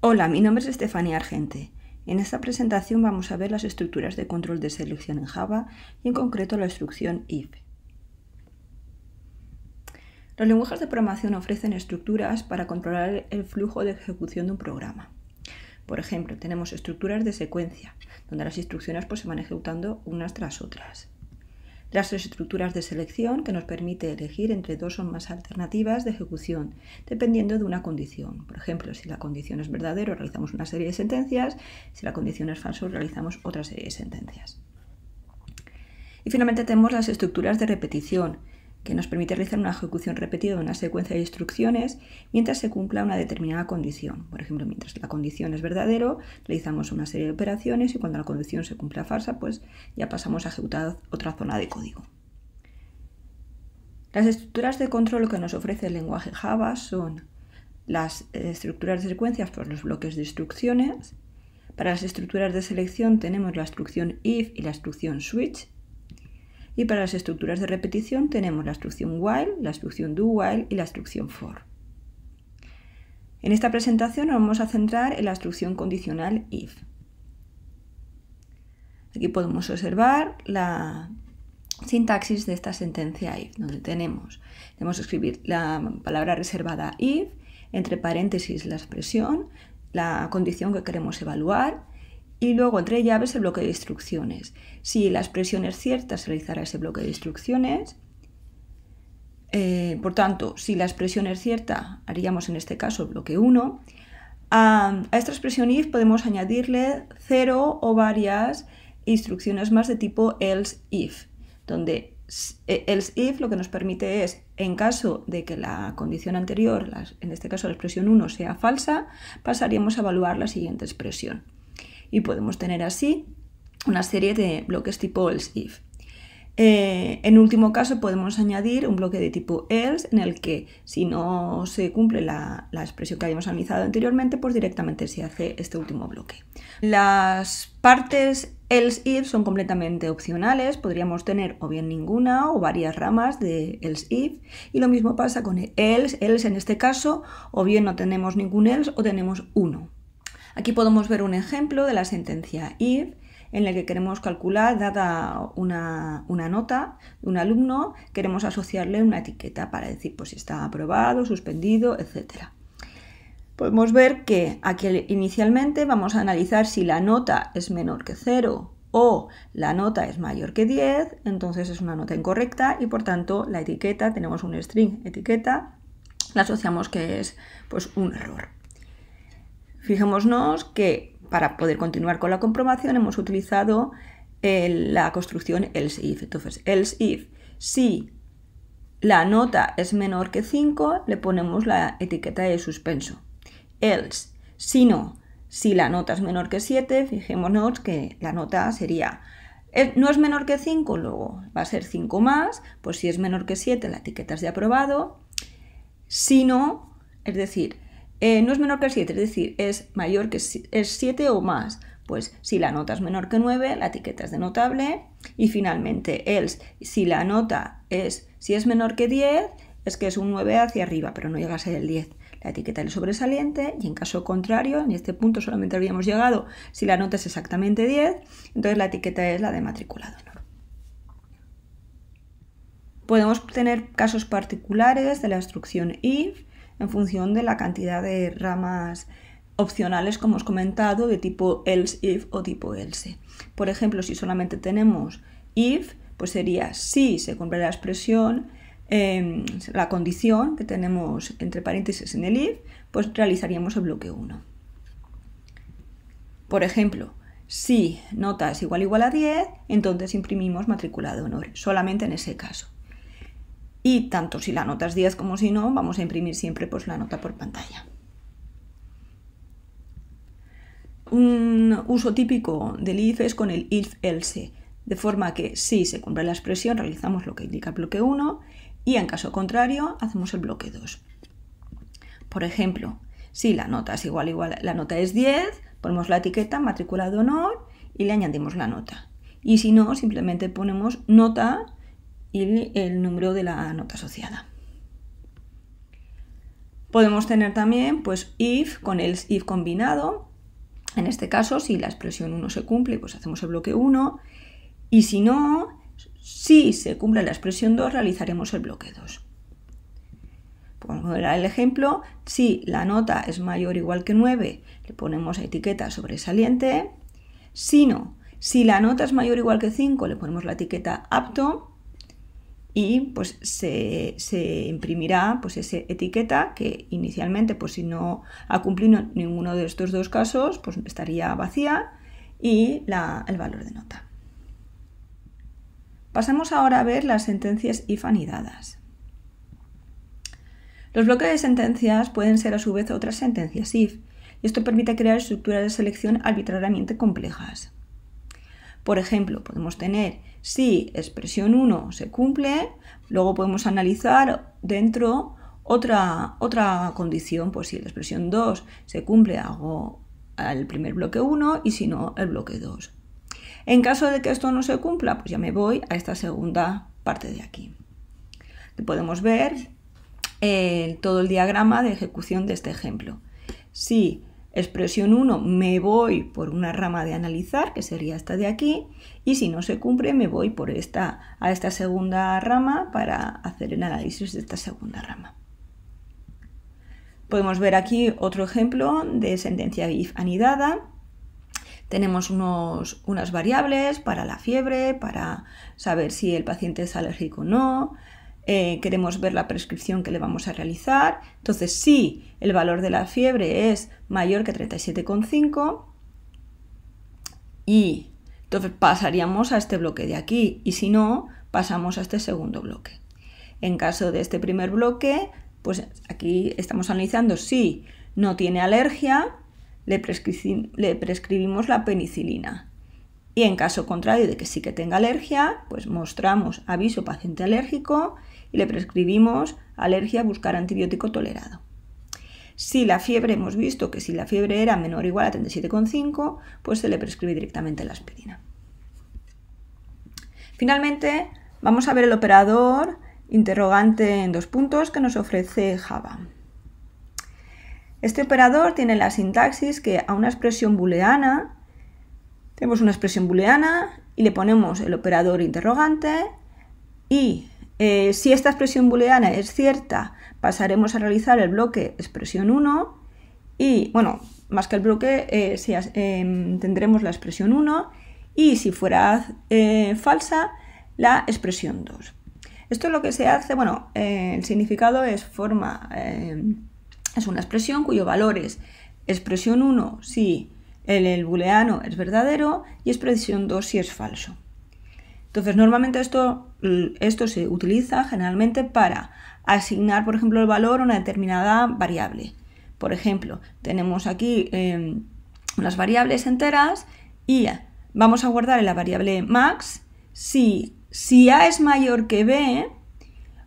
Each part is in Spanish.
Hola, mi nombre es Estefanía Argente. En esta presentación vamos a ver las estructuras de control de selección en Java y en concreto la instrucción if. Los lenguajes de programación ofrecen estructuras para controlar el flujo de ejecución de un programa. Por ejemplo, tenemos estructuras de secuencia, donde las instrucciones pues, se van ejecutando unas tras otras. Las estructuras de selección que nos permite elegir entre dos o más alternativas de ejecución, dependiendo de una condición. Por ejemplo, si la condición es verdadero, realizamos una serie de sentencias, si la condición es falso, realizamos otra serie de sentencias. Y finalmente tenemos las estructuras de repetición, que nos permite realizar una ejecución repetida de una secuencia de instrucciones mientras se cumpla una determinada condición. Por ejemplo, mientras la condición es verdadero, realizamos una serie de operaciones y cuando la condición se cumpla falsa, pues ya pasamos a ejecutar otra zona de código. Las estructuras de control que nos ofrece el lenguaje Java son las estructuras de secuencias, por los bloques de instrucciones. Para las estructuras de selección tenemos la instrucción if y la instrucción switch, y para las estructuras de repetición tenemos la instrucción while, la instrucción do while y la instrucción for. En esta presentación nos vamos a centrar en la instrucción condicional if. Aquí podemos observar la sintaxis de esta sentencia if, donde tenemos, que escribir la palabra reservada if, entre paréntesis la expresión, la condición que queremos evaluar, y luego entre llaves el bloque de instrucciones. Si la expresión es cierta, se realizará ese bloque de instrucciones. Eh, por tanto, si la expresión es cierta, haríamos en este caso el bloque 1. A, esta expresión if podemos añadirle cero o varias instrucciones más de tipo else if, donde eh, else if lo que nos permite es, en caso de que la condición anterior, en este caso la expresión 1, sea falsa, pasaríamos a evaluar la siguiente expresión y podemos tener así una serie de bloques tipo else if. Eh, en último caso podemos añadir un bloque de tipo else en el que si no se cumple la, la expresión que habíamos analizado anteriormente, pues directamente se hace este último bloque. Las partes else if son completamente opcionales, podríamos tener o bien ninguna o varias ramas de else if y lo mismo pasa con el else, else en este caso o bien no tenemos ningún else o tenemos uno. Aquí podemos ver un ejemplo de la sentencia if en la que queremos calcular, dada una, nota de un alumno, queremos asociarle una etiqueta para decir pues, si está aprobado, suspendido, etc. Podemos ver que aquí inicialmente vamos a analizar si la nota es menor que 0 o la nota es mayor que 10, entonces es una nota incorrecta y por tanto la etiqueta, tenemos un string etiqueta, la asociamos que es pues, un error. Fijémonos que para poder continuar con la comprobación hemos utilizado eh, la construcción else if. Entonces, else if, si la nota es menor que 5, le ponemos la etiqueta de suspenso. Else, si no, si la nota es menor que 7, fijémonos que la nota sería eh, no es menor que 5, luego va a ser 5 más, pues si es menor que 7 la etiqueta es de aprobado, si no, es decir, eh, no es menor que 7, es decir, es mayor que es 7 o más. Pues si la nota es menor que 9, la etiqueta es de notable. Y finalmente, else, si la nota es, si es menor que 10, es que es un 9 hacia arriba, pero no llega a ser el 10. La etiqueta es sobresaliente y en caso contrario, en este punto solamente habríamos llegado si la nota es exactamente 10, entonces la etiqueta es la de matriculado Podemos tener casos particulares de la instrucción if, en función de la cantidad de ramas opcionales, como os he comentado, de tipo else if o tipo else. Por ejemplo, si solamente tenemos if, pues sería si se cumple la expresión, em, la condición que tenemos entre paréntesis en el if, pues realizaríamos el bloque 1. Por ejemplo, si nota es igual igual a 10, entonces imprimimos matriculado honor, solamente en ese caso y tanto si la nota es 10 como si no, vamos a imprimir siempre pues, la nota por pantalla. Un uso típico del if es con el if-else, de forma que si se cumple la expresión realizamos lo que indica el bloque 1 y en caso contrario hacemos el bloque 2. Por ejemplo, si la nota es igual igual, la nota es 10, ponemos la etiqueta matrícula de honor y le añadimos la nota. Y si no, simplemente ponemos nota y el número de la nota asociada. Podemos tener también pues if con el if combinado. En este caso, si la expresión 1 se cumple, pues hacemos el bloque 1. Y si no, si se cumple la expresión 2, realizaremos el bloque 2. ver el ejemplo, si la nota es mayor o igual que 9, le ponemos etiqueta sobresaliente. Si no, si la nota es mayor o igual que 5, le ponemos la etiqueta apto y pues se, imprimirá pues, esa etiqueta que inicialmente pues si no ha cumplido ninguno de estos dos casos pues estaría vacía y el valor de nota. Pasamos ahora a ver las sentencias IF anidadas. Los bloques de sentencias pueden ser a su vez otras sentencias IF y esto permite crear estructuras de selección arbitrariamente complejas. Por ejemplo, podemos tener si expresión 1 se cumple, luego podemos analizar dentro otra, otra condición, pues si la expresión 2 se cumple, hago el primer bloque 1 y si no, el bloque 2. En caso de que esto no se cumpla, pues ya me voy a esta segunda parte de aquí. podemos ver eh, todo el diagrama de ejecución de este ejemplo. Si Expresión 1, me voy por una rama de analizar, que sería esta de aquí, y si no se cumple, me voy por esta, a esta segunda rama para hacer el análisis de esta segunda rama. Podemos ver aquí otro ejemplo de sentencia if anidada. Tenemos unas variables para la fiebre, para saber si el paciente es alérgico o no, eh, queremos ver la prescripción que le vamos a realizar. Entonces, si el valor de la fiebre es mayor que 37,5 y entonces pasaríamos a este bloque de aquí y si no, pasamos a este segundo bloque. En caso de este primer bloque, pues aquí estamos analizando si no tiene alergia, le prescribimos la penicilina. Y en caso contrario de que sí que tenga alergia, pues mostramos aviso paciente alérgico y le prescribimos alergia buscar antibiótico tolerado. Si la fiebre, hemos visto que si la fiebre era menor o igual a 37,5, pues se le prescribe directamente la aspirina. Finalmente, vamos a ver el operador interrogante en dos puntos que nos ofrece Java. Este operador tiene la sintaxis que a una expresión booleana tenemos una expresión booleana y le ponemos el operador interrogante y eh, si esta expresión booleana es cierta, pasaremos a realizar el bloque expresión 1 y, bueno, más que el bloque, eh, eh, tendremos la expresión 1 y si fuera falsa, la expresión 2. Esto es lo que se hace, bueno, el significado es forma, es una expresión cuyo valor es expresión 1 si el, booleano es verdadero y es precisión 2 si es falso. Entonces, normalmente esto, mm, esto se utiliza generalmente para asignar, por ejemplo, el valor a una determinada variable. Por ejemplo, tenemos aquí eh, em, unas variables enteras y vamos a guardar en la variable max si, si A es mayor que B,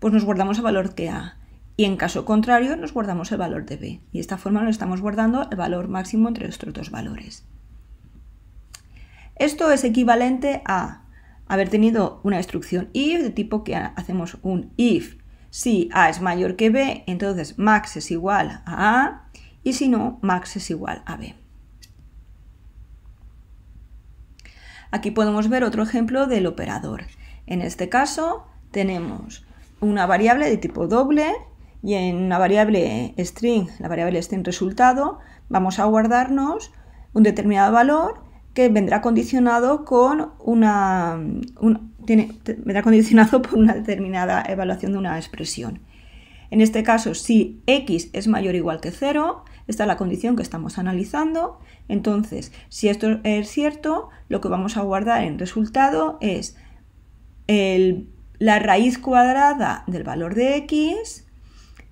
pues nos guardamos el valor que A y en caso contrario nos guardamos el valor de B. Y de esta forma nos estamos guardando el valor máximo entre estos dos valores. Esto es equivalente a haber tenido una instrucción if de tipo que hacemos un if. Si A es mayor que B, entonces max es igual a A y si no, max es igual a B. Aquí podemos ver otro ejemplo del operador. En este caso tenemos una variable de tipo doble y en la variable string, la variable string resultado, vamos a guardarnos un determinado valor que vendrá condicionado con una, condicionado por una determinada evaluación de una expresión. En este caso, si x es mayor o igual que 0, esta es la condición que estamos analizando. Entonces, si esto es cierto, lo que vamos a guardar en resultado es la raíz cuadrada del valor de x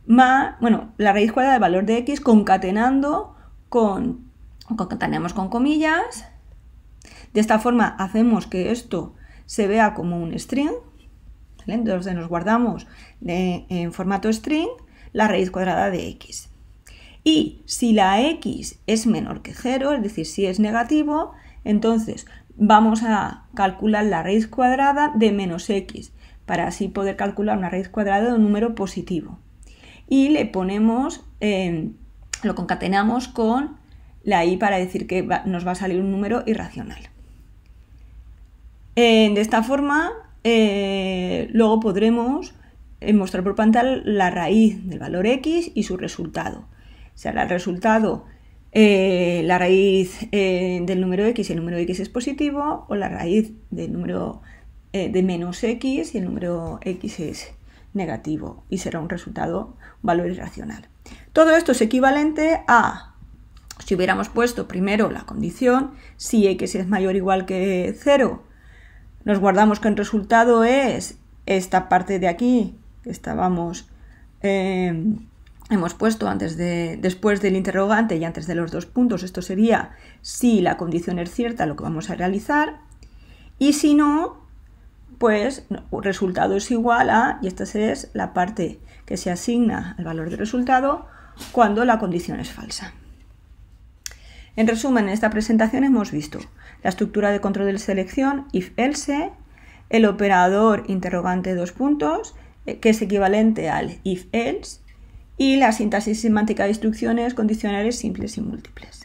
bueno, la raíz cuadrada del valor de x concatenando con, concatenamos con comillas. De esta forma hacemos que esto se vea como un string. Entonces nos guardamos en formato string la raíz cuadrada de x. Y si la x es menor que 0, es decir, si es negativo, entonces vamos a calcular la raíz cuadrada de menos x, para así poder calcular una raíz cuadrada de un número positivo y le ponemos, eh, lo concatenamos con la i para decir que nos va a salir un número irracional. Eh, de esta forma, eh, luego podremos mostrar por pantalla la raíz del valor x y su resultado. O sea, el resultado, la raíz del número x y el número x es positivo, o la raíz del número de menos x y el número x es negativo y será un resultado valor irracional. Todo esto es equivalente a, si hubiéramos puesto primero la condición, si x es mayor o igual que 0, nos guardamos que el resultado es esta parte de aquí que estábamos... Em, hemos puesto antes de, después del interrogante y antes de los dos puntos, esto sería si la condición es cierta lo que vamos a realizar y si no, pues resultado es igual a, y esta es la parte que se asigna al valor de resultado cuando la condición es falsa. En resumen, en esta presentación hemos visto la estructura de control de selección if-else, el operador interrogante dos puntos, eh, que es equivalente al if-else, y la sintaxis semántica de instrucciones condicionales simples y múltiples.